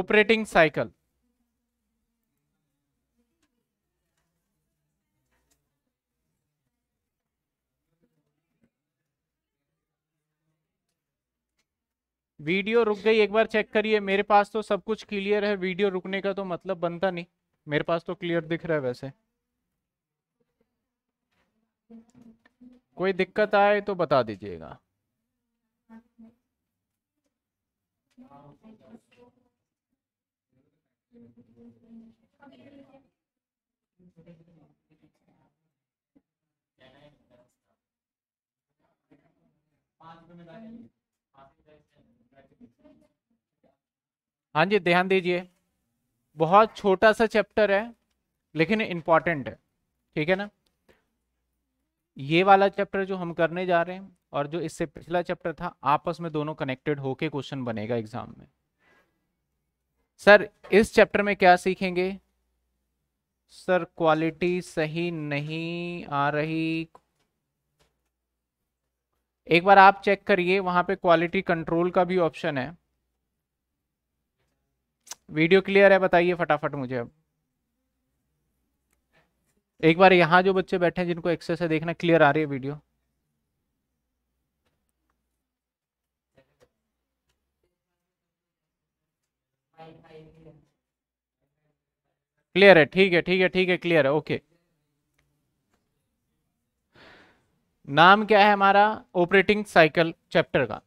operating cycle video रुक गई एक बार चेक करिए मेरे पास तो सब कुछ क्लियर है वीडियो रुकने का तो मतलब बनता नहीं मेरे पास तो क्लियर दिख रहा है वैसे कोई दिक्कत आए तो बता दीजिएगा हाँ जी ध्यान दीजिए बहुत छोटा सा चैप्टर है लेकिन इम्पॉर्टेंट है ठीक है ना ये वाला चैप्टर जो हम करने जा रहे हैं और जो इससे पिछला चैप्टर था आपस में दोनों कनेक्टेड होके क्वेश्चन बनेगा एग्जाम में सर इस चैप्टर में क्या सीखेंगे सर क्वालिटी सही नहीं आ रही एक बार आप चेक करिए वहां पे क्वालिटी कंट्रोल का भी ऑप्शन है वीडियो क्लियर है बताइए फटाफट मुझे अब एक बार यहां जो बच्चे बैठे हैं जिनको एक्सेस है देखना क्लियर आ रही है वीडियो क्लियर है ठीक है ठीक है ठीक है क्लियर है ओके नाम क्या है हमारा ऑपरेटिंग साइकिल चैप्टर का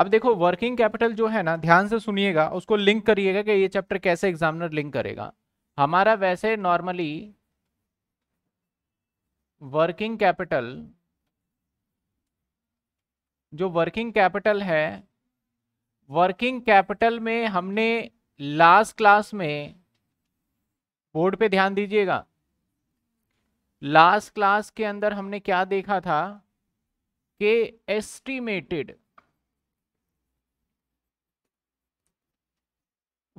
अब देखो वर्किंग कैपिटल जो है ना ध्यान से सुनिएगा उसको लिंक करिएगा कि ये चैप्टर कैसे एग्जामिनर लिंक करेगा हमारा वैसे नॉर्मली वर्किंग कैपिटल जो वर्किंग कैपिटल है वर्किंग कैपिटल में हमने लास्ट क्लास में बोर्ड पे ध्यान दीजिएगा लास्ट क्लास के अंदर हमने क्या देखा था कि एस्टिमेटेड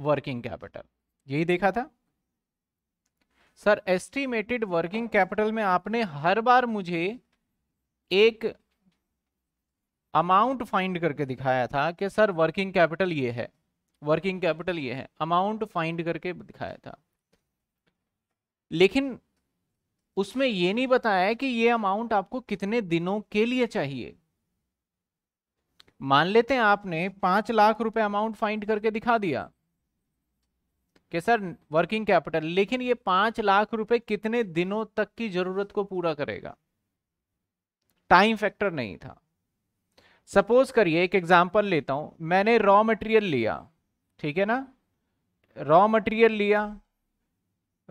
वर्किंग कैपिटल यही देखा था सर एस्टिमेटेड वर्किंग कैपिटल में आपने हर बार मुझे एक अमाउंट फाइंड करके दिखाया था कि सर वर्किंग कैपिटल ये है वर्किंग कैपिटल ये है अमाउंट फाइंड करके दिखाया था लेकिन उसमें यह नहीं बताया है कि ये अमाउंट आपको कितने दिनों के लिए चाहिए मान लेते हैं आपने पांच लाख रुपए अमाउंट फाइंड करके दिखा दिया कि सर वर्किंग कैपिटल लेकिन ये पांच लाख रुपए कितने दिनों तक की जरूरत को पूरा करेगा टाइम फैक्टर नहीं था सपोज करिए एक एग्जांपल लेता हूं मैंने रॉ मटेरियल लिया ठीक है ना रॉ मटेरियल लिया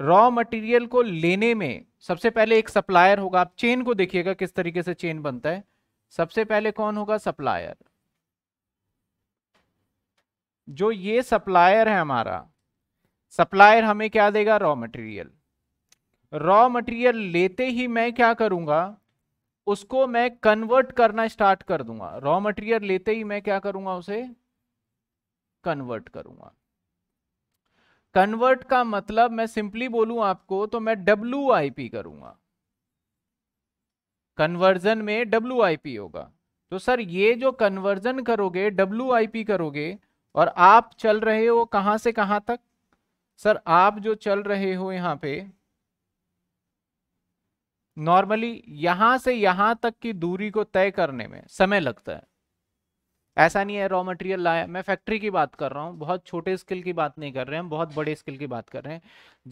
रॉ मटेरियल को लेने में सबसे पहले एक सप्लायर होगा आप चेन को देखिएगा किस तरीके से चेन बनता है सबसे पहले कौन होगा सप्लायर जो ये सप्लायर है हमारा सप्लायर हमें क्या देगा रॉ मटेरियल रॉ मटेरियल लेते ही मैं क्या करूंगा उसको मैं कन्वर्ट करना स्टार्ट कर दूंगा रॉ मटेरियल लेते ही मैं क्या करूंगा उसे कन्वर्ट करूंगा कन्वर्ट का मतलब मैं सिंपली बोलूं आपको तो मैं डब्ल्यू आई पी करूंगा कन्वर्जन में डब्ल्यू आई पी होगा तो सर ये जो कन्वर्जन करोगे डब्ल्यू आई पी करोगे और आप चल रहे हो कहां से कहां तक सर आप जो चल रहे हो यहां पे नॉर्मली यहां से यहां तक की दूरी को तय करने में समय लगता है ऐसा नहीं है रॉ मटेरियल लाया मैं फैक्ट्री की बात कर रहा हूँ बहुत छोटे स्किल की बात नहीं कर रहे हैं हम बहुत बड़े स्किल की बात कर रहे हैं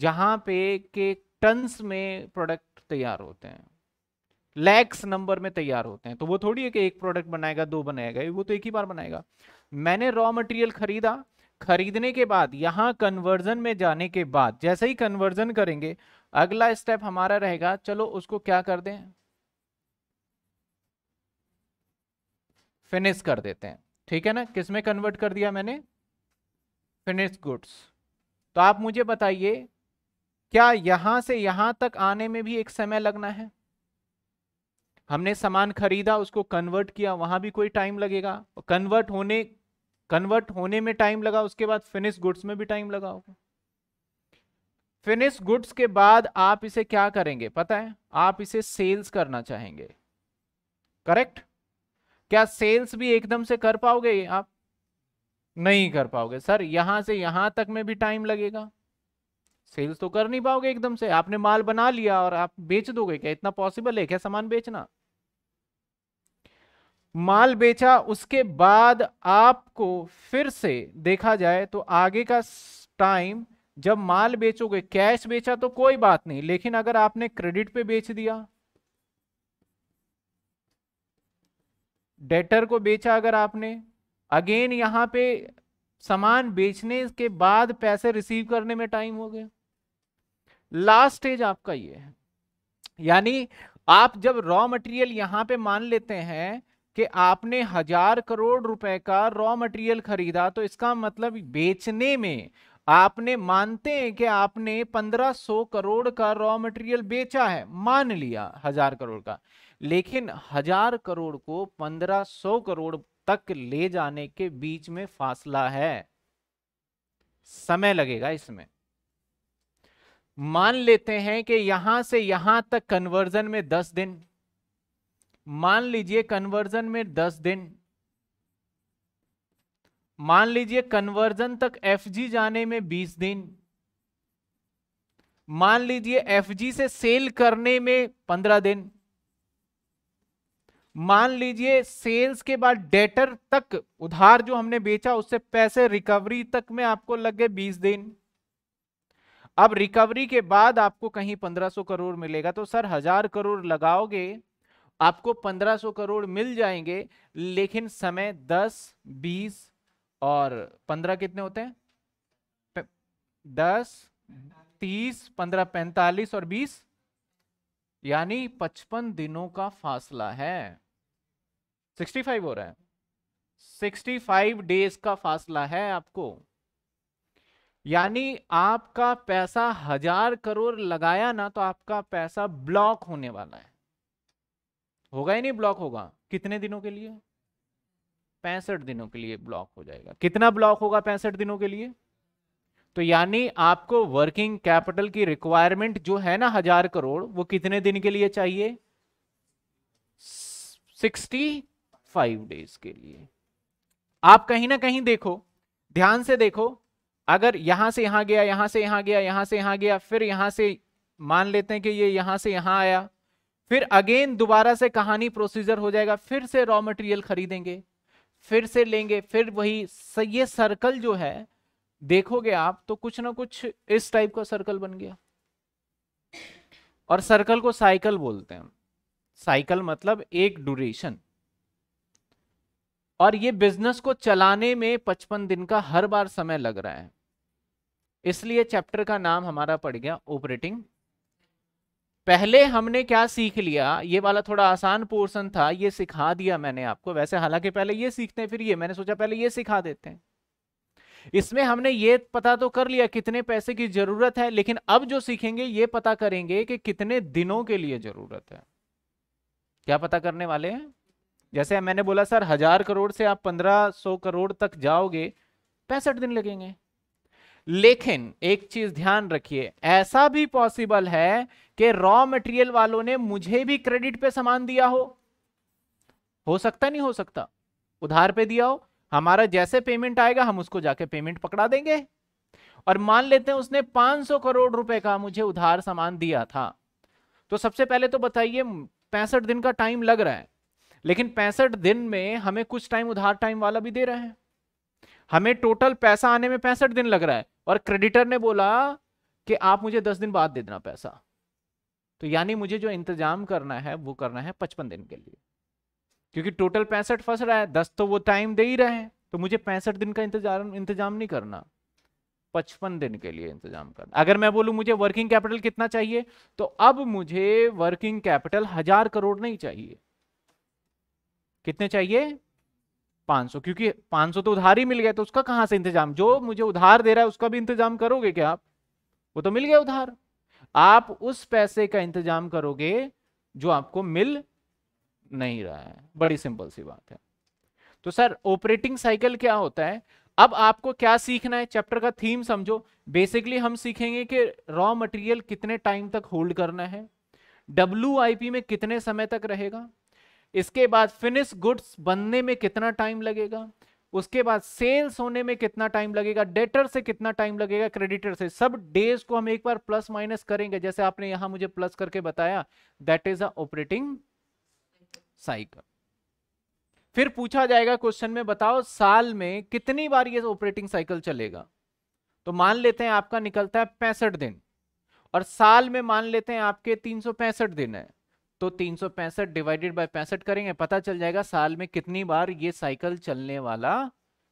जहाँ पे के टन्स में प्रोडक्ट तैयार होते हैं लैक्स नंबर में तैयार होते हैं तो वो थोड़ी है कि एक प्रोडक्ट बनाएगा दो बनाएगा वो तो एक ही बार बनाएगा मैंने रॉ मटेरियल खरीदा खरीदने के बाद यहाँ कन्वर्जन में जाने के बाद जैसे ही कन्वर्जन करेंगे अगला स्टेप हमारा रहेगा चलो उसको क्या कर दें फिनिश कर देते हैं ठीक है ना किस में कन्वर्ट कर दिया मैंने फिनिश गुड्स तो आप मुझे बताइए क्या यहां से यहां तक आने में भी एक समय लगना है हमने सामान खरीदा उसको कन्वर्ट किया वहां भी कोई टाइम लगेगा कन्वर्ट होने कन्वर्ट होने में टाइम लगा उसके बाद फिनिश गुड्स में भी टाइम लगा होगा फिनिश गुड्स के बाद आप इसे क्या करेंगे पता है आप इसे सेल्स करना चाहेंगे करेक्ट क्या सेल्स भी एकदम से कर पाओगे आप नहीं कर पाओगे सर यहां से यहां तक में भी टाइम लगेगा सेल्स तो कर नहीं पाओगे एकदम से आपने माल बना लिया और आप बेच दोगे क्या इतना पॉसिबल है क्या सामान बेचना माल बेचा उसके बाद आपको फिर से देखा जाए तो आगे का टाइम जब माल बेचोगे कैश बेचा तो कोई बात नहीं लेकिन अगर आपने क्रेडिट पे बेच दिया डेटर को बेचा अगर आपने अगेन यहाँ पे सामान बेचने के बाद पैसे रिसीव करने में टाइम हो गया लास्ट स्टेज आपका ये है यानी आप जब रॉ मटेरियल यहाँ पे मान लेते हैं कि आपने हजार करोड़ रुपए का रॉ मटेरियल खरीदा तो इसका मतलब बेचने में आपने मानते हैं कि आपने 1500 करोड़ का रॉ मटेरियल बेचा है मान लिया हजार करोड़ का लेकिन हजार करोड़ को पंद्रह सौ करोड़ तक ले जाने के बीच में फासला है समय लगेगा इसमें मान लेते हैं कि यहां से यहां तक कन्वर्जन में दस दिन मान लीजिए कन्वर्जन में दस दिन मान लीजिए कन्वर्जन तक एफजी जाने में बीस दिन मान लीजिए एफजी से सेल करने में पंद्रह दिन मान लीजिए सेल्स के बाद डेटर तक उधार जो हमने बेचा उससे पैसे रिकवरी तक में आपको लग गए बीस दिन अब रिकवरी के बाद आपको कहीं पंद्रह सो करोड़ मिलेगा तो सर हजार करोड़ लगाओगे आपको पंद्रह सो करोड़ मिल जाएंगे लेकिन समय दस बीस और पंद्रह कितने होते हैं दस तीस पंद्रह पैंतालीस और बीस यानी पचपन दिनों का फासला है सिक्सटी फाइव हो रहा है सिक्सटी फाइव डेज का फासला है आपको यानी आपका पैसा हजार करोड़ लगाया ना तो आपका पैसा ब्लॉक होने वाला है होगा ही नहीं ब्लॉक होगा कितने दिनों के लिए पैंसठ दिनों के लिए ब्लॉक हो जाएगा कितना ब्लॉक होगा पैंसठ दिनों के लिए तो यानी आपको वर्किंग कैपिटल की रिक्वायरमेंट जो है ना हजार करोड़ वो कितने दिन के लिए चाहिए सिक्सटी फाइव डेज के लिए आप कहीं ना कहीं देखो ध्यान से देखो अगर यहां से यहां गया यहां से यहां गया यहां से यहां गया फिर यहां से मान लेते हैं कि ये यहां से यहां आया फिर अगेन दोबारा से कहानी प्रोसीजर हो जाएगा फिर से रॉ मटेरियल खरीदेंगे फिर से लेंगे फिर वही ये सर्कल जो है देखोगे आप तो कुछ ना कुछ इस टाइप का सर्कल बन गया और सर्कल को साइकिल बोलते हैं साइकिल मतलब एक ड्यूरेशन और ये बिजनेस को चलाने में पचपन दिन का हर बार समय लग रहा है इसलिए चैप्टर का नाम हमारा पड़ गया ऑपरेटिंग पहले हमने क्या सीख लिया ये वाला थोड़ा आसान पोर्शन था ये सिखा दिया मैंने आपको वैसे हालांकि पहले ये सीखते हैं फिर ये मैंने सोचा पहले ये सिखा देते हैं इसमें हमने ये पता तो कर लिया कितने पैसे की जरूरत है लेकिन अब जो सीखेंगे ये पता करेंगे कि कितने दिनों के लिए जरूरत है क्या पता करने वाले हैं जैसे मैंने बोला सर हजार करोड़ से आप पंद्रह सौ करोड़ तक जाओगे पैंसठ दिन लगेंगे लेकिन एक चीज ध्यान रखिए ऐसा भी पॉसिबल है कि रॉ मटेरियल वालों ने मुझे भी क्रेडिट पे सामान दिया हो हो सकता नहीं हो सकता उधार पे दिया हो हमारा जैसे पेमेंट आएगा हम उसको जाके पेमेंट पकड़ा देंगे और मान लेते हैं उसने 500 करोड़ रुपए का मुझे उधार सामान दिया था तो सबसे पहले तो बताइए पैंसठ दिन का टाइम लग रहा है लेकिन पैंसठ दिन में हमें कुछ टाइम उधार टाइम वाला भी दे रहा है हमें टोटल पैसा आने में पैंसठ दिन लग रहा है और क्रेडिटर ने बोला कि आप मुझे दस दिन बाद दे देना पैसा तो यानी मुझे जो इंतजाम करना है वो करना है पचपन दिन के लिए क्योंकि टोटल पैंसठ फंस रहा है दस तो वो टाइम दे ही रहे हैं तो मुझे पैंसठ दिन का इंतजार इंतजाम नहीं करना पचपन दिन के लिए इंतजाम करना अगर मैं बोलूं मुझे वर्किंग कैपिटल कितना चाहिए तो अब मुझे वर्किंग कैपिटल हजार करोड़ नहीं चाहिए कितने चाहिए 500 क्योंकि 500 तो उधार ही मिल गया तो उसका कहां से इंतजाम जो मुझे उधार दे रहा है उसका भी इंतजाम करोगे क्या आप वो तो मिल गया उधार आप उस पैसे का इंतजाम करोगे जो आपको मिल नहीं रहा है बड़ी सिंपल सी बात है तो सर ऑपरेटिंग साइकिल क्या होता है अब आपको क्या सीखना है चैप्टर का थीम समझो बेसिकली हम सीखेंगे कि रॉ मटेरियल कितने टाइम तक होल्ड करना है डब्ल्यू में कितने समय तक रहेगा इसके बाद फिनिश गुड्स बनने में कितना टाइम लगेगा उसके बाद सेल्स होने में कितना टाइम लगेगा डेटर से कितना टाइम लगेगा क्रेडिटर से सब डेज को हम एक बार प्लस माइनस करेंगे जैसे आपने यहां मुझे प्लस करके बताया that is a operating cycle फिर पूछा जाएगा क्वेश्चन में बताओ साल में कितनी बार ये ऑपरेटिंग साइकिल चलेगा तो मान लेते हैं आपका निकलता है पैंसठ दिन और साल में मान लेते हैं आपके तीन दिन है तो तीन डिवाइडेड बाय पैंसठ करेंगे पता चल जाएगा साल में कितनी बार ये साइकिल चलने वाला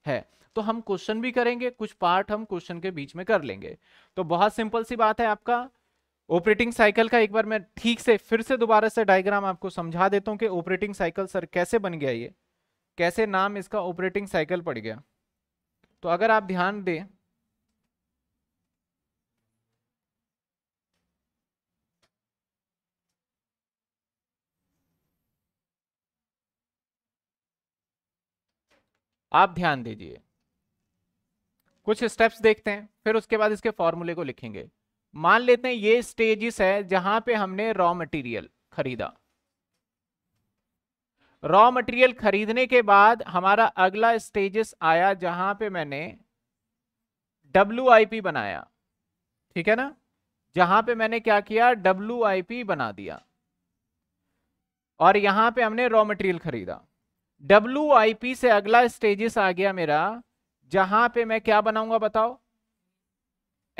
है तो हम क्वेश्चन भी करेंगे कुछ पार्ट हम क्वेश्चन के बीच में कर लेंगे तो बहुत सिंपल सी बात है आपका ऑपरेटिंग साइकिल का एक बार मैं ठीक से फिर से दोबारा से डायग्राम आपको समझा देता हूँ कि ऑपरेटिंग साइकिल सर कैसे बन गया ये कैसे नाम इसका ऑपरेटिंग साइकिल पड़ गया तो अगर आप ध्यान दें आप ध्यान दीजिए कुछ स्टेप्स देखते हैं फिर उसके बाद इसके फॉर्मूले को लिखेंगे मान लेते हैं ये स्टेजिस है जहां पे हमने रॉ मटेरियल खरीदा रॉ मटेरियल खरीदने के बाद हमारा अगला स्टेजेस आया जहां पे मैंने डब्ल्यू बनाया ठीक है ना जहां पे मैंने क्या किया डब्ल्यू बना दिया और यहां पे हमने रॉ मटेरियल खरीदा डब्ल्यू से अगला स्टेजेस आ गया मेरा जहां पे मैं क्या बनाऊंगा बताओ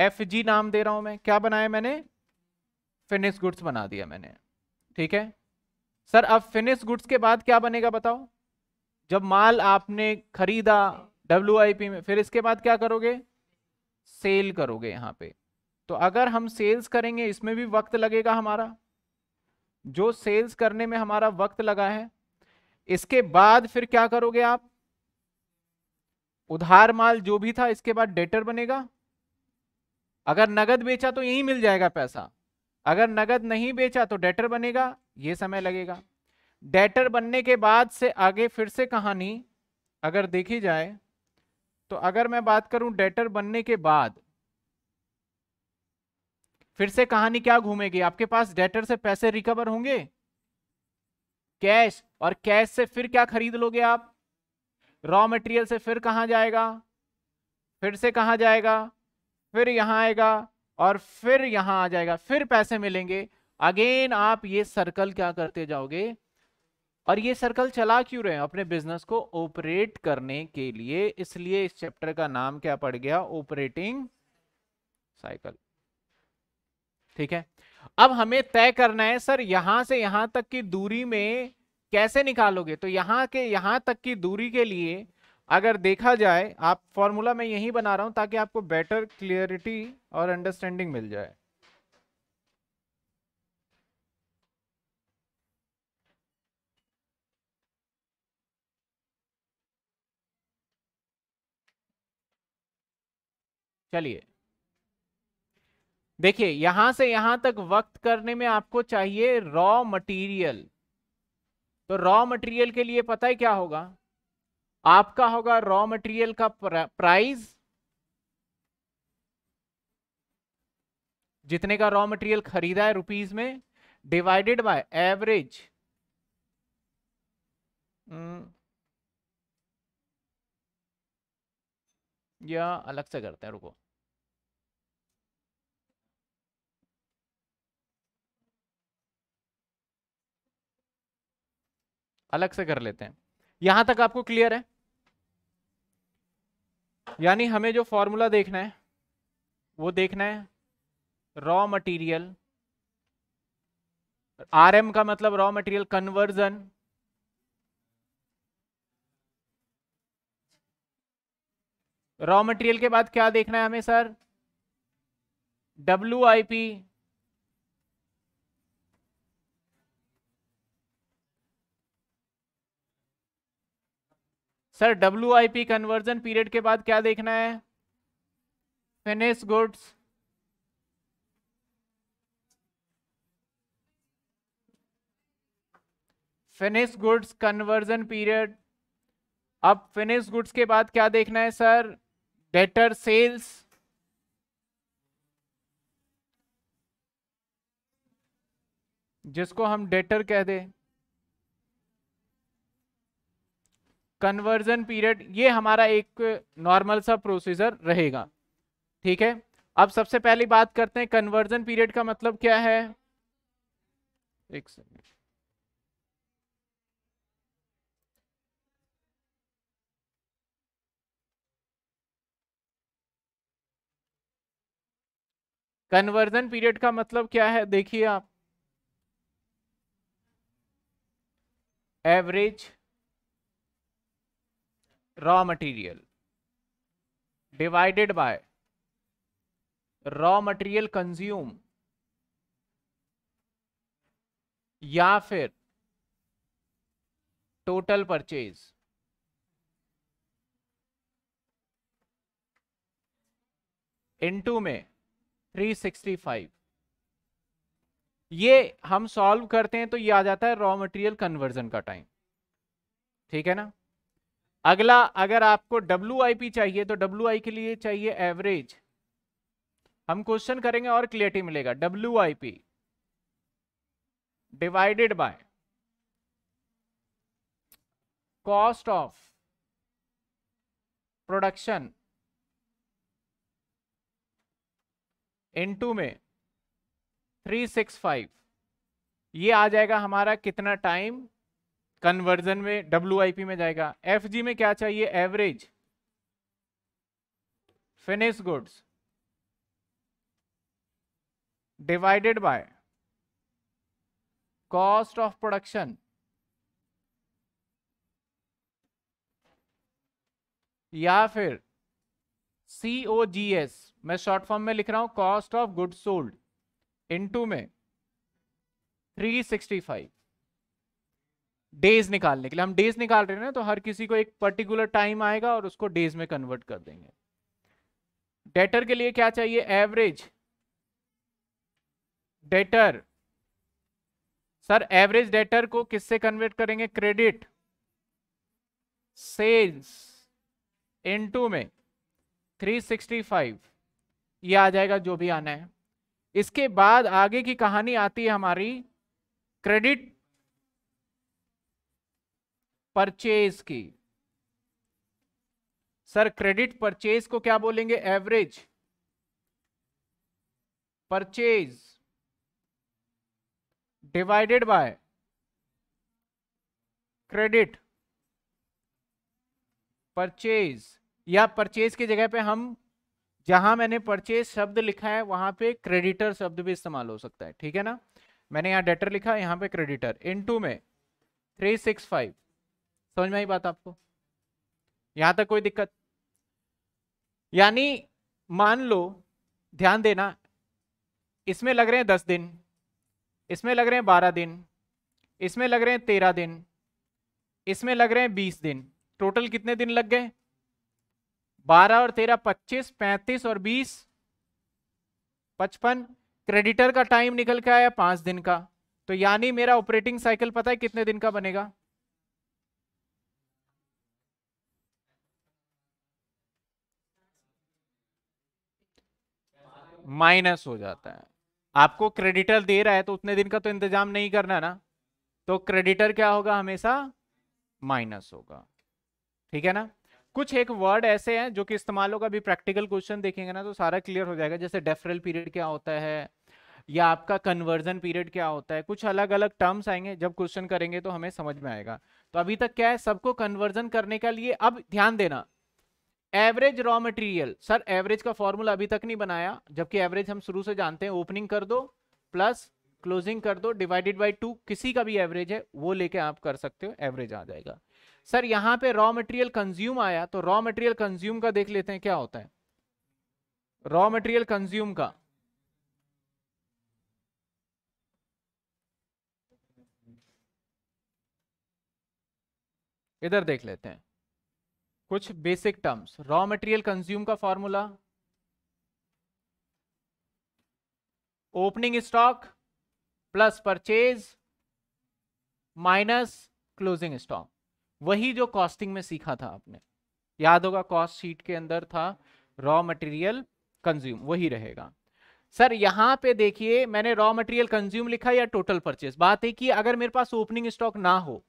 एफ जी नाम दे रहा हूं मैं क्या बनाया मैंने फिनिश गुड्स बना दिया मैंने ठीक है सर अब फिनिश गुड्स के बाद क्या बनेगा बताओ जब माल आपने खरीदा डब्ल्यू में फिर इसके बाद क्या करोगे सेल करोगे यहां पे तो अगर हम सेल्स करेंगे इसमें भी वक्त लगेगा हमारा जो सेल्स करने में हमारा वक्त लगा है इसके बाद फिर क्या करोगे आप उधार माल जो भी था इसके बाद डेटर बनेगा अगर नगद बेचा तो यही मिल जाएगा पैसा अगर नगद नहीं बेचा तो डेटर बनेगा ये समय लगेगा डेटर बनने के बाद से आगे फिर से कहानी अगर देखी जाए तो अगर मैं बात करूं डेटर बनने के बाद फिर से कहानी क्या घूमेगी आपके पास डेटर से पैसे रिकवर होंगे कैश और कैश से फिर क्या खरीद लोगे आप रॉ मटेरियल से फिर कहा जाएगा फिर से कहा जाएगा फिर यहाँ आएगा और फिर यहाँ आ जाएगा फिर पैसे मिलेंगे अगेन आप ये सर्कल क्या करते जाओगे और ये सर्कल चला क्यों रहे हैं अपने बिजनेस को ऑपरेट करने के लिए इसलिए इस चैप्टर का नाम क्या पड़ गया ऑपरेटिंग साइकिल ठीक है अब हमें तय करना है सर यहां से यहां तक की दूरी में कैसे निकालोगे तो यहां के यहां तक की दूरी के लिए अगर देखा जाए आप फॉर्मूला मैं यही बना रहा हूं ताकि आपको बेटर क्लियरिटी और अंडरस्टैंडिंग मिल जाए चलिए देखिए यहां से यहां तक वक्त करने में आपको चाहिए रॉ मटेरियल तो रॉ मटेरियल के लिए पता है क्या होगा आपका होगा रॉ मटेरियल का प्राइस जितने का रॉ मटेरियल खरीदा है रुपीज में डिवाइडेड बाय एवरेज या अलग से करते हैं रुको अलग से कर लेते हैं यहां तक आपको क्लियर है यानी हमें जो फॉर्मूला देखना है वो देखना है रॉ मटेरियल आरएम का मतलब raw material conversion raw material के बाद क्या देखना है हमें sir W I P sir W I P conversion period के बाद क्या देखना है finish goods finish goods conversion period अब फिनिश गुड्स के बाद क्या देखना है सर डेटर सेल्स जिसको हम डेटर कह दें कन्वर्जन पीरियड ये हमारा एक नॉर्मल सा प्रोसीजर रहेगा ठीक है अब सबसे पहली बात करते हैं कन्वर्जन पीरियड का मतलब क्या है एक कन्वर्जन पीरियड का मतलब क्या है देखिए आप average raw material divided by raw material consume या फिर टोटल परचेज इनटू में 365 ये हम सॉल्व करते हैं तो ये आ जाता है रॉ मटेरियल कन्वर्जन का टाइम ठीक है ना अगला अगर आपको डब्ल्यू चाहिए तो डब्ल्यू के लिए चाहिए एवरेज हम क्वेश्चन करेंगे और क्लियरिटी मिलेगा W divided by cost of production into में 365 ये आ जाएगा हमारा कितना टाइम कन्वर्जन में डब्ल्यू में जाएगा एफ में क्या चाहिए average finish goods divided by cost of production या फिर सी ओ जी एस मैं शॉर्ट फॉर्म में लिख रहा हूं cost of good sold into में 365 डेज निकालने के लिए हम डेज निकाल रहे हैं ना तो हर किसी को एक पर्टिकुलर टाइम आएगा और उसको डेज में कन्वर्ट कर देंगे डेटर के लिए क्या चाहिए average debtor sir average debtor को किससे कन्वर्ट करेंगे क्रेडिट सेल्स इनटू में 365 ये आ जाएगा जो भी आना है इसके बाद आगे की कहानी आती है हमारी क्रेडिट परचेज की सर क्रेडिट परचेज को क्या बोलेंगे average purchase divided by credit purchase या परचेज की जगह पे हम जहां मैंने परचेज शब्द लिखा है वहां पे क्रेडिटर शब्द भी इस्तेमाल हो सकता है ठीक है ना मैंने यहां डेटर लिखा यहां पे क्रेडिटर इन टू में थ्री सिक्स फाइव समझ में आई बात आपको यहां तक कोई दिक्कत यानी मान लो ध्यान देना इसमें लग रहे हैं दस दिन इसमें लग रहे हैं बारह दिन इसमें लग रहे हैं तेरह दिन इसमें लग रहे हैं बीस दिन टोटल कितने दिन लग गए बारह और तेरह पच्चीस पैंतीस और बीस पचपन क्रेडिटर का टाइम निकल के आया पांच दिन का तो यानी मेरा ऑपरेटिंग साइकिल पता है कितने दिन का बनेगा माइनस हो जाता है आपको क्रेडिटर दे रहा है तो उतने दिन का तो इंतजाम नहीं करना ना तो क्रेडिटर क्या होगा हमेशा माइनस होगा ठीक है ना कुछ एक वर्ड ऐसे हैं जो कि इस्तेमाल होगा अभी प्रैक्टिकल क्वेश्चन देखेंगे ना तो सारा क्लियर हो जाएगा जैसे डेफरल पीरियड क्या होता है या आपका कन्वर्जन पीरियड क्या होता है कुछ अलग अलग टर्म्स आएंगे जब क्वेश्चन करेंगे तो हमें समझ में आएगा तो अभी तक क्या है सबको कन्वर्जन करने के लिए अब ध्यान देना average raw material sir average का फॉर्मूला अभी तक नहीं बनाया जबकि एवरेज हम शुरू से जानते हैं ओपनिंग कर दो प्लस क्लोजिंग कर दो डिवाइडेड बाई टू किसी का भी एवरेज है वो लेके आप कर सकते हो एवरेज आ जाएगा सर यहाँ पे रॉ मटेरियल कंज्यूम आया तो रॉ मटेरियल कंज्यूम का देख लेते हैं क्या होता है रॉ मटेरियल कंज्यूम का इधर देख लेते हैं कुछ basic terms raw material consume का formula opening stock plus purchase minus closing stock वही जो कॉस्टिंग में सीखा था आपने याद होगा कॉस्ट शीट के अंदर था रॉ मटेरियल कंज्यूम वही रहेगा सर यहां पे देखिए मैंने रॉ मटेरियल कंज्यूम लिखा या टोटल परचेज बात है कि अगर मेरे पास ओपनिंग स्टॉक ना हो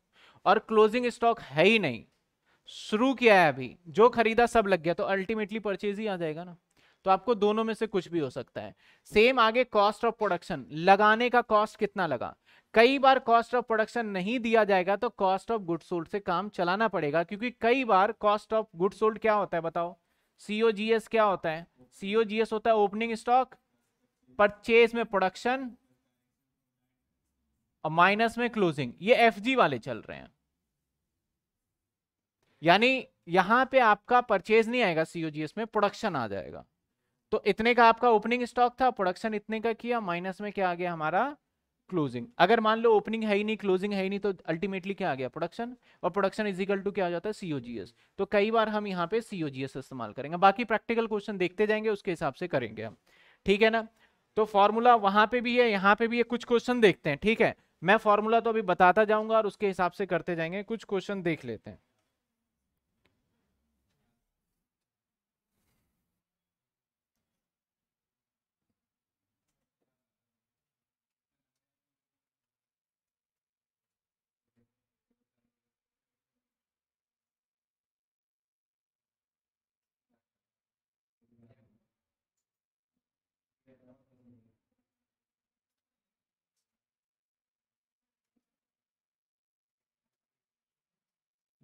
और क्लोजिंग स्टॉक है ही नहीं शुरू किया है अभी जो खरीदा सब लग गया तो अल्टीमेटली परचेज ही आ जाएगा ना तो आपको दोनों में से कुछ भी हो सकता है सेम आगे कॉस्ट ऑफ प्रोडक्शन लगाने का कॉस्ट कितना लगा कई बार कॉस्ट ऑफ प्रोडक्शन नहीं दिया जाएगा तो कॉस्ट ऑफ गुड सोल्ड से काम चलाना पड़ेगा क्योंकि कई बार कॉस्ट ऑफ गुड सोल्ड क्या होता है बताओ सीओजीएस क्या होता है सीओजीएस होता है ओपनिंग स्टॉक परचेज में प्रोडक्शन और माइनस में क्लोजिंग ये एफजी वाले चल रहे हैं यानी यहां पे आपका परचेज नहीं आएगा सीओजीएस में प्रोडक्शन आ जाएगा तो इतने का आपका ओपनिंग स्टॉक था प्रोडक्शन इतने का किया माइनस में क्या आ गया हमारा क्लोजिंग अगर मान लो ओपनिंग है ही नहीं क्लोजिंग है ही नहीं तो अल्टीमेटली क्या आ गया प्रोडक्शन और प्रोडक्शन इजिकल टू क्या आ जाता है सीओजीएस तो कई बार हम यहाँ पे सीओजीएस इस्तेमाल करेंगे बाकी प्रैक्टिकल क्वेश्चन देखते जाएंगे उसके हिसाब से करेंगे हम ठीक है ना तो फॉर्मूला वहां पे भी है यहाँ पे भी है कुछ क्वेश्चन देखते हैं ठीक है मैं फॉर्मूला तो अभी बताता जाऊंगा और उसके हिसाब से करते जाएंगे कुछ क्वेश्चन देख लेते हैं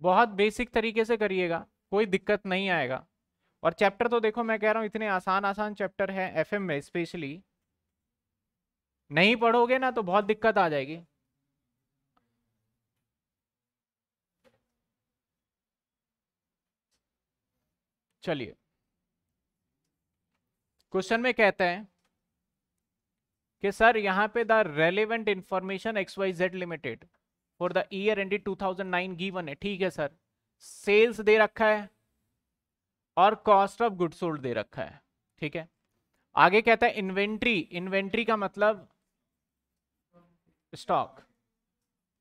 बहुत बेसिक तरीके से करिएगा कोई दिक्कत नहीं आएगा और चैप्टर तो देखो मैं कह रहा हूँ इतने आसान आसान चैप्टर है एफ में स्पेशली नहीं पढ़ोगे ना तो बहुत दिक्कत आ जाएगी चलिए क्वेश्चन में कहते हैं कि सर यहां पे the relevant information X Y Z limited for the year ended 2009 given है ठीक है सर सेल्स दे रखा है और कॉस्ट ऑफ गुड सोल्ड दे रखा है ठीक है आगे कहता है इन्वेंट्री इन्वेंट्री का मतलब स्टॉक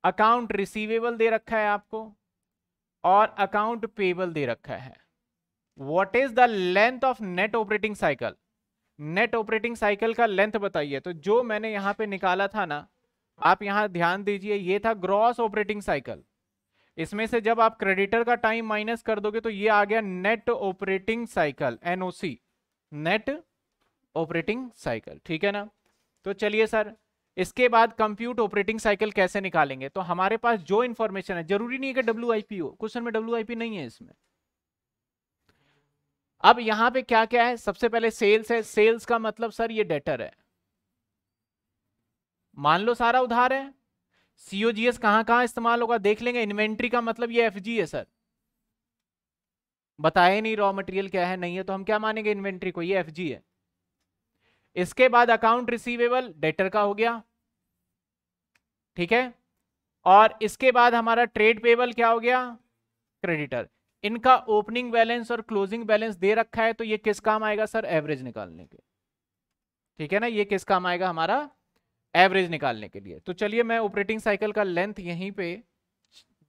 अकाउंट रिसीवेबल दे रखा है आपको और अकाउंट पेबल दे रखा है what is the length of net operating cycle net operating cycle का लेंथ बताइए तो जो मैंने यहां पे निकाला था ना आप यहां ध्यान दीजिए ये था ग्रॉस ऑपरेटिंग साइकिल इसमें से जब आप क्रेडिटर का टाइम माइनस कर दोगे तो ये आ गया net operating cycle NOC net operating cycle ठीक है ना तो चलिए सर इसके बाद कंप्यूट ऑपरेटिंग साइकिल कैसे निकालेंगे तो हमारे पास जो इंफॉर्मेशन है जरूरी नहीं है कि डब्ल्यू आई पी हो क्वेश्चन में डब्ल्यू आई पी नहीं है इसमें अब यहां पे क्या क्या है सबसे पहले सेल्स है सेल्स का मतलब सर ये डेटर है मान लो सारा उधार है सीओ जी एस इस्तेमाल होगा देख लेंगे इन्वेंट्री का मतलब ये एफ जी है सर बताए नहीं रॉ मटेरियल क्या है नहीं है तो हम क्या मानेंगे इन्वेंट्री को ये एफ जी है इसके बाद अकाउंट रिसीवेबल डेटर का हो गया ठीक है और इसके बाद हमारा ट्रेड पेबल क्या हो गया क्रेडिटर इनका ओपनिंग बैलेंस और क्लोजिंग बैलेंस दे रखा है तो ये किस काम आएगा सर एवरेज निकालने के ठीक है ना ये किस काम आएगा हमारा एवरेज निकालने के लिए तो चलिए मैं ऑपरेटिंग साइकिल का लेंथ यहीं पे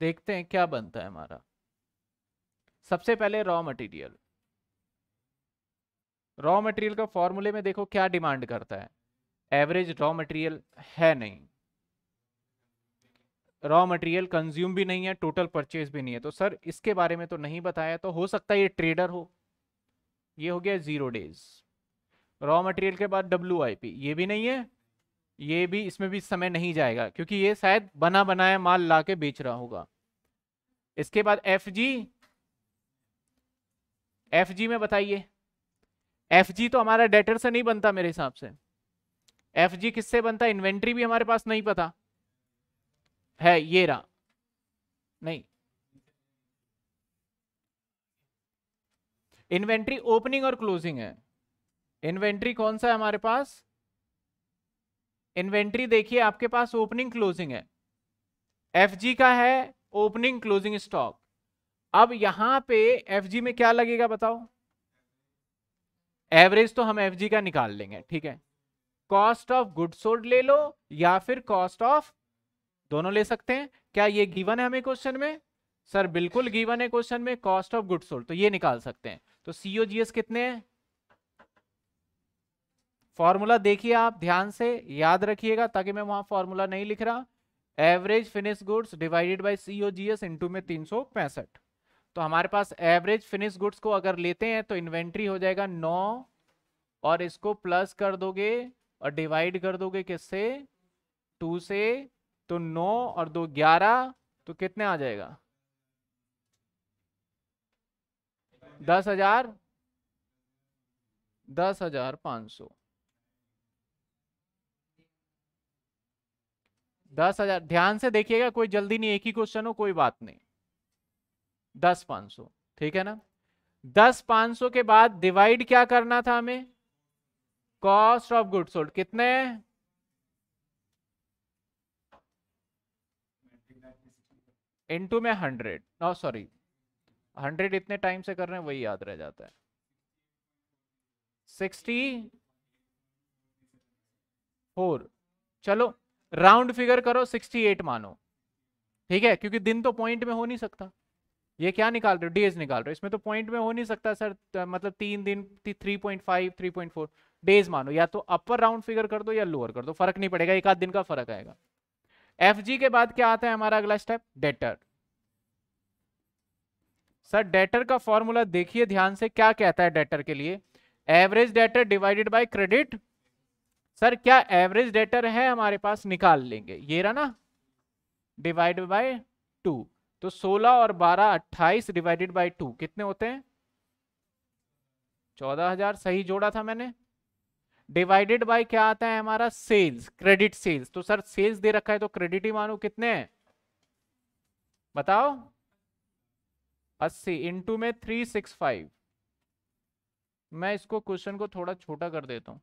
देखते हैं क्या बनता है हमारा सबसे पहले रॉ मटेरियल रॉ मटेरियल का फॉर्मूले में देखो क्या डिमांड करता है एवरेज रॉ मटेरियल है नहीं रॉ मटेरियल कंज्यूम भी नहीं है टोटल परचेज भी नहीं है तो सर इसके बारे में तो नहीं बताया तो हो सकता है ये ट्रेडर हो ये हो गया जीरो डेज रॉ मटेरियल के बाद डब्ल्यू ये भी नहीं है ये भी इसमें भी समय नहीं जाएगा क्योंकि ये शायद बना बनाया माल ला के बेच रहा होगा इसके बाद एफ जी एफ जी में बताइए एफ जी तो हमारा डेटर से नहीं बनता मेरे हिसाब से एफ जी किससे बनता है इन्वेंट्री भी हमारे पास नहीं पता है ये रहा नहीं इन्वेंट्री ओपनिंग और क्लोजिंग है इन्वेंट्री कौन सा है हमारे पास इन्वेंट्री देखिए आपके पास ओपनिंग क्लोजिंग है एफ का है ओपनिंग क्लोजिंग स्टॉक अब यहां पे एफ में क्या लगेगा बताओ एवरेज तो हम एफ का निकाल लेंगे ठीक है कॉस्ट ऑफ गुड सोल्ड ले लो या फिर कॉस्ट ऑफ दोनों ले सकते हैं क्या ये गिवन है हमें क्वेश्चन में सर बिल्कुल गिवन है क्वेश्चन में कॉस्ट ऑफ गुड सोल्ड तो ये निकाल सकते हैं तो सीओजीएस कितने हैं फॉर्मूला देखिए आप ध्यान से याद रखिएगा ताकि मैं वहां फॉर्मूला नहीं लिख रहा average finish goods divided by C O G S into में तीन सौ पैंसठ तो हमारे पास एवरेज फिनिश गुड्स को अगर लेते हैं तो इन्वेंट्री हो जाएगा नौ और इसको प्लस कर दोगे और डिवाइड कर दोगे किससे टू से तो नौ और दो ग्यारह तो कितने आ जाएगा दस हजार दस हजार पाँच सौ दस हजार ध्यान से देखिएगा कोई जल्दी नहीं एक ही क्वेश्चन हो कोई बात नहीं दस पांच सौ ठीक है ना दस पांच सौ के बाद डिवाइड क्या करना था हमें कॉस्ट ऑफ गुड सोल्ड कितने इनटू में हंड्रेड नो सॉरी हंड्रेड इतने टाइम से कर रहे हैं वही याद रह जाता है सिक्सटी फोर चलो राउंड फिगर करो 68 मानो ठीक है क्योंकि दिन तो पॉइंट में हो नहीं सकता ये क्या निकाल रहे हो डेज निकाल रहे हो इसमें तो पॉइंट में हो नहीं सकता सर मतलब तीन दिन three point five three point four days मानो या तो अपर राउंड फिगर कर दो या लोअर कर दो फर्क नहीं पड़ेगा एक आध दिन का फर्क आएगा एफ जी के बाद क्या आता है हमारा अगला स्टेप डेटर सर डेटर का फॉर्मूला देखिए ध्यान से क्या कहता है डेटर के लिए average debtor divided by credit sir क्या एवरेज डेटर है हमारे पास निकाल लेंगे ये रहा ना डिवाइड बाय टू तो 16 और 12 28 डिवाइडेड बाय टू कितने होते हैं 14,000 सही जोड़ा था मैंने डिवाइडेड बाय क्या आता है हमारा सेल्स क्रेडिट सेल्स तो सर सेल्स दे रखा है तो क्रेडिट ही मानो कितने हैं बताओ 80 इंटू में 365 मैं इसको क्वेश्चन को थोड़ा छोटा कर देता हूं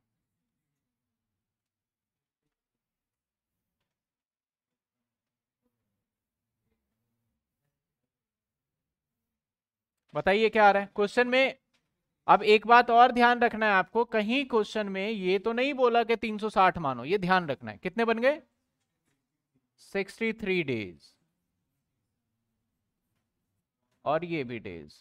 बताइए क्या आ रहा है क्वेश्चन में अब एक बात और ध्यान रखना है आपको कहीं क्वेश्चन में ये तो नहीं बोला कि 360 मानो ये ध्यान रखना है कितने बन गए 63 डेज और ये भी डेज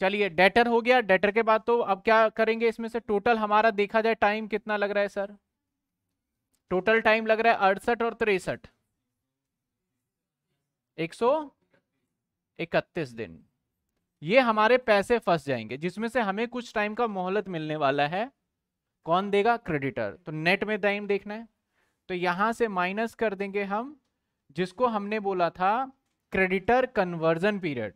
चलिए डेटर हो गया डेटर के बाद तो अब क्या करेंगे इसमें से टोटल हमारा देखा जाए टाइम कितना लग रहा है सर टोटल टाइम लग रहा है अड़सठ और तिरसठ एक सौ इकतीस दिन ये हमारे पैसे फंस जाएंगे जिसमें से हमें कुछ टाइम का मोहलत मिलने वाला है कौन देगा क्रेडिटर तो नेट में टाइम देखना है तो यहां से माइनस कर देंगे हम जिसको हमने बोला था creditor conversion period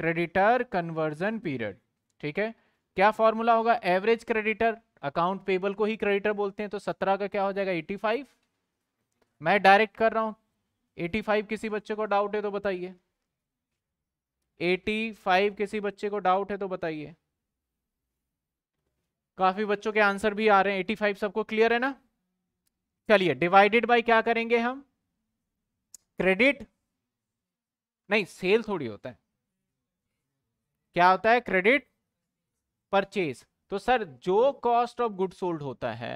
creditor conversion period ठीक है क्या फॉर्मूला होगा एवरेज क्रेडिटर अकाउंट पेबल को ही क्रेडिटर बोलते हैं तो सत्रह का क्या हो जाएगा एटी फाइव मैं डायरेक्ट कर रहा हूं एटी फाइव किसी बच्चे को डाउट है तो बताइए एटी फाइव किसी बच्चे को डाउट है तो बताइए काफी बच्चों के आंसर भी आ रहे हैं एटी फाइव सबको क्लियर है ना चलिए डिवाइडेड बाय क्या करेंगे हम क्रेडिट नहीं सेल थोड़ी होता है क्या होता है क्रेडिट परचेज तो सर जो कॉस्ट ऑफ गुड सोल्ड होता है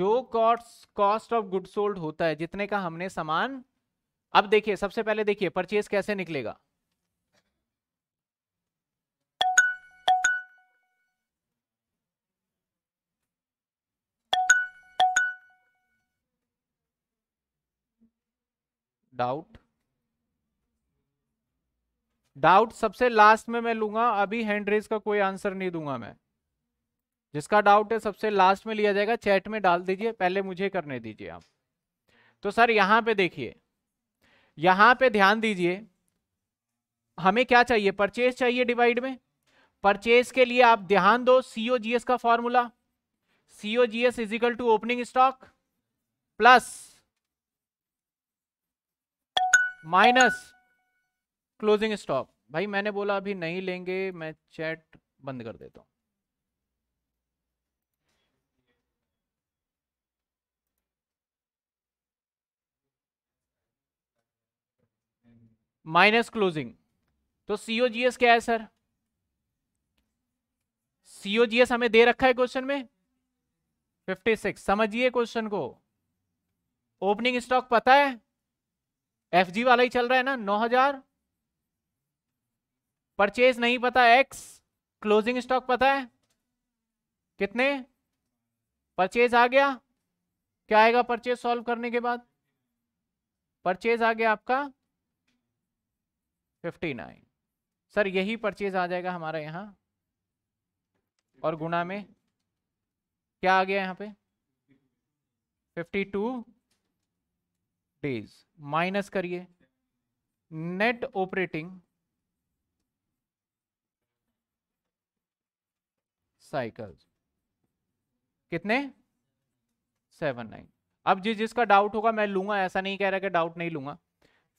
जो cost cost of good sold होता है जितने का हमने सामान अब देखिए सबसे पहले देखिए परचेज कैसे निकलेगा डाउट डाउट सबसे लास्ट में मैं लूंगा अभी हैंड रेज का कोई आंसर नहीं दूंगा मैं जिसका डाउट है सबसे लास्ट में लिया जाएगा चैट में डाल दीजिए पहले मुझे करने दीजिए आप तो सर यहां पे देखिए यहां पे ध्यान दीजिए हमें क्या चाहिए परचेज चाहिए डिवाइड में परचेज के लिए आप ध्यान दो सीओ एस का formula CO GS equal to opening stock plus minus closing stock भाई मैंने बोला अभी नहीं लेंगे मैं चैट बंद कर देता हूं माइनस क्लोजिंग तो सीओजीएस क्या है सर सीओजीएस हमें दे रखा है क्वेश्चन में 56 समझिए क्वेश्चन को ओपनिंग स्टॉक पता है एफजी वाला ही चल रहा है ना 9000 परचेज नहीं पता एक्स क्लोजिंग स्टॉक पता है कितने परचेज आ गया क्या आएगा परचेज सॉल्व करने के बाद परचेज आ गया आपका फिफ्टी नाइन सर यही परचेज आ जाएगा हमारा यहाँ और गुणा में क्या आ गया यहाँ पे फिफ्टी टू डेज माइनस करिए नेट ऑपरेटिंग साइकल्स कितने सेवन नाइन अब जिस जिसका डाउट होगा मैं लूंगा ऐसा नहीं कह रहा कि डाउट नहीं लूंगा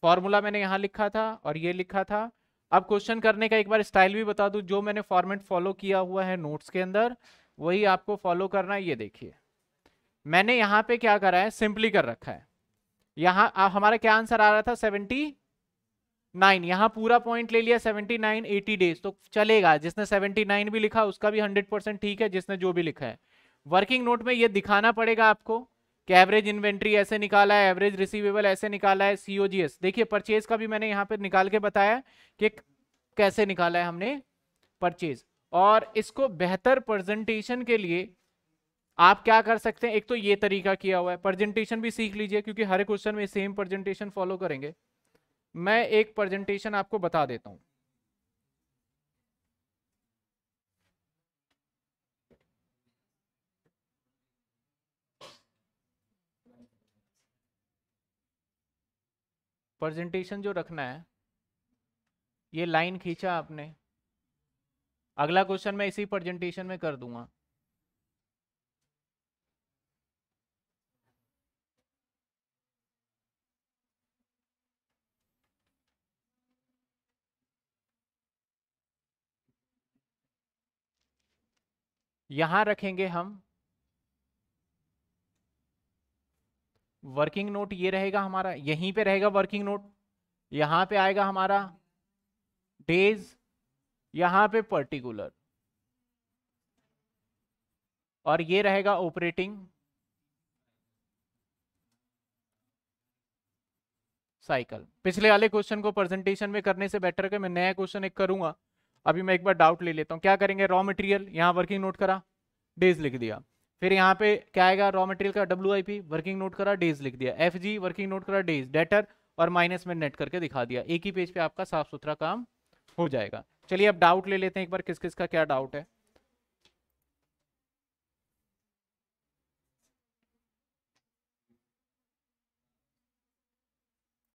फॉर्मूला मैंने यहाँ लिखा था और ये लिखा था अब क्वेश्चन करने का एक बार स्टाइल भी बता दू जो मैंने फॉर्मेट फॉलो किया हुआ है नोट्स के अंदर वही आपको फॉलो करना है ये देखिए मैंने यहाँ पे क्या करा है सिंपली कर रखा है यहाँ हमारा क्या आंसर आ रहा था सेवेंटी नाइन यहाँ पूरा पॉइंट ले लिया सेवेंटी नाइन एटी डेज तो चलेगा जिसने सेवेंटी नाइन भी लिखा उसका भी हंड्रेड परसेंट ठीक है जिसने जो भी लिखा है वर्किंग नोट में ये दिखाना पड़ेगा आपको कि एवरेज इन्वेंट्री ऐसे निकाला है एवरेज रिसीवेबल ऐसे निकाला है सीओजीएस देखिए परचेज का भी मैंने यहाँ पर निकाल के बताया कि कैसे निकाला है हमने परचेज और इसको बेहतर प्रजेंटेशन के लिए आप क्या कर सकते हैं एक तो ये तरीका किया हुआ है प्रजेंटेशन भी सीख लीजिए क्योंकि हर क्वेश्चन में सेम प्रजेंटेशन फॉलो करेंगे मैं एक प्रजेंटेशन आपको बता देता हूँ प्रेजेंटेशन जो रखना है ये लाइन खींचा आपने अगला क्वेश्चन मैं इसी प्रेजेंटेशन में कर दूंगा यहां रखेंगे हम वर्किंग नोट ये रहेगा हमारा यहीं पे रहेगा वर्किंग नोट यहां पे आएगा हमारा डेज यहां पे पर्टिकुलर और ये रहेगा ऑपरेटिंग साइकिल पिछले वाले क्वेश्चन को प्रेजेंटेशन में करने से बेटर है मैं नया क्वेश्चन एक करूंगा अभी मैं एक बार डाउट ले लेता हूँ क्या करेंगे रॉ मटेरियल यहां वर्किंग नोट करा डेज लिख दिया फिर यहाँ पे क्या आएगा रॉ मटेरियल का W I P working note करा डेज लिख दिया एफ जी वर्किंग नोट करा डेज डेटर और माइनस में नेट करके दिखा दिया एक ही पेज पे आपका साफ सुथरा काम हो जाएगा चलिए अब डाउट ले लेते हैं एक बार किस किस का क्या डाउट है